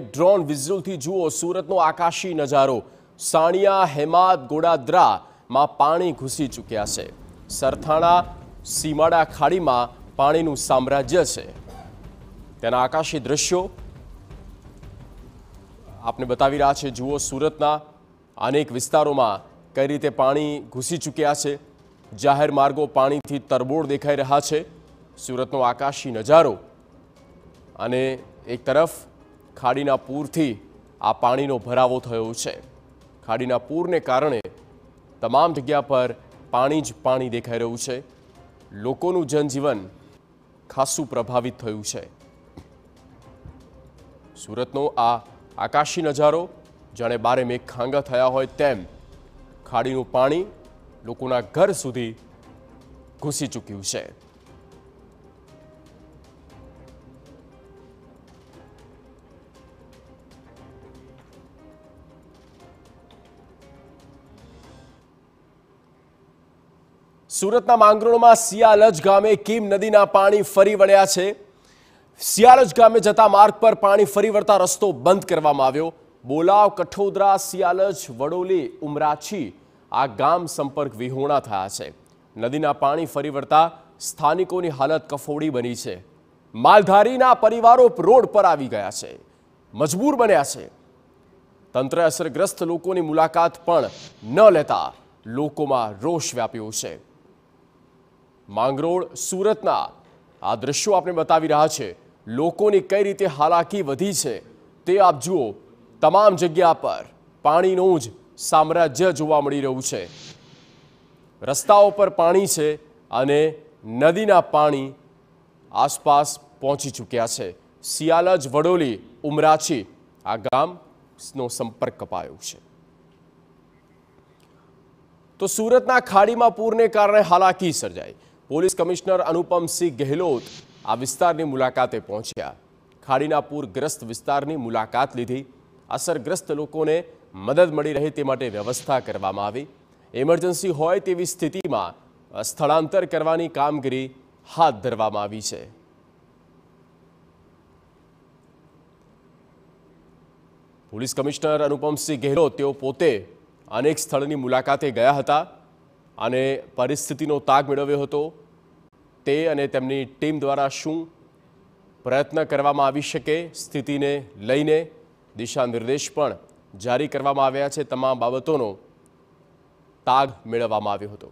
drone વિઝ્યુલથી જુઓ સુરતનો આકાશી નજારો સાણિયા હેમાદ ગોડાદરામાં પાણી ઘૂસી ચૂક્યા છે સરથાણા સીમાડા ખાડીમાં પાણીનું સામ્રાજ્ય છે તેના આકાશી દ્રશ્યો આપને બતાવી રહ્યા છે જુઓ સુરતના અનેક વિસ્તારોમાં કઈ રીતે પાણી ઘૂસી ચૂક્યા છે જાહેર માર્ગો પાણીથી તરબોળ દેખાઈ રહ્યા છે સુરતનો આકાશી નજારો અને એક તરફ ખાડીના પૂરથી આ પાણીનો ભરાવો થયો છે ખાડીના પૂરને કારણે તમામ જગ્યા પર પાણી જ પાણી દેખાઈ રહ્યું છે લોકોનું જનજીવન ખાસું પ્રભાવિત થયું છે સુરતનો આ આકાશી નજારો જાણે બારે મેઘ ખાંગા થયા હોય તેમ ખાડીનું પાણી લોકોના ઘર સુધી ઘૂસી ચૂક્યું છે સુરતના માંગરોળમાં સિયાલજ ગામે કીમ નદીના પાણી ફરી વળ્યા છે સિયાલજ ગામે જતા માર્ગ પર પાણી ફરી વળતા રસ્તો બંધ કરવામાં આવ્યો બોલાવ કઠોદરા સિયાલજ વડોલી ઉમરાછી આ ગામ સંપર્ક વિહોણા થયા છે નદીના પાણી ફરી વળતા સ્થાનિકોની હાલત કફોડી બની છે માલધારીના પરિવારો રોડ પર આવી ગયા છે મજબૂર બન્યા છે તંત્ર અસરગ્રસ્ત લોકોની મુલાકાત પણ ન લેતા લોકોમાં રોષ વ્યાપ્યો છે માંગરોળ સુરતના આ દ્રશ્યો આપણે બતાવી રહ્યા છે લોકોની કઈ રીતે હાલાકી વધી છે તે આપ જુઓ તમામ જગ્યા પર પાણીનું જ સામ્રાજ્ય જોવા મળી રહ્યું છે રસ્તાઓ પર પાણી છે અને નદીના પાણી આસપાસ પહોંચી ચૂક્યા છે સિયાલજ વડોલી ઉમરાછી આ ગામનો સંપર્ક કપાયો છે તો સુરતના ખાડીમાં પૂરને કારણે હાલાકી સર્જાઈ પોલીસ કમિશનર અનુપમસિંહ ગેહલોત આ વિસ્તારની મુલાકાતે પહોંચ્યા ખાડીના પૂરગ્રસ્ત વિસ્તારની મુલાકાત લીધી અસરગ્રસ્ત લોકોને મદદ મળી રહે તે માટે વ્યવસ્થા કરવામાં આવી ઇમરજન્સી હોય તેવી સ્થિતિમાં સ્થળાંતર કરવાની કામગીરી હાથ ધરવામાં આવી છે પોલીસ કમિશનર અનુપમસિંહ ગેહલોત તેઓ પોતે અનેક સ્થળની મુલાકાતે ગયા હતા અને પરિસ્થિતિનો તાગ મેળવ્યો હતો તે અને તેમની ટીમ દ્વારા શું પ્રયત્ન કરવામાં આવી શકે સ્થિતિને લઈને દિશા નિર્દેશ પણ જારી કરવામાં આવ્યા છે તમામ બાબતોનો તાગ મેળવવામાં આવ્યો હતો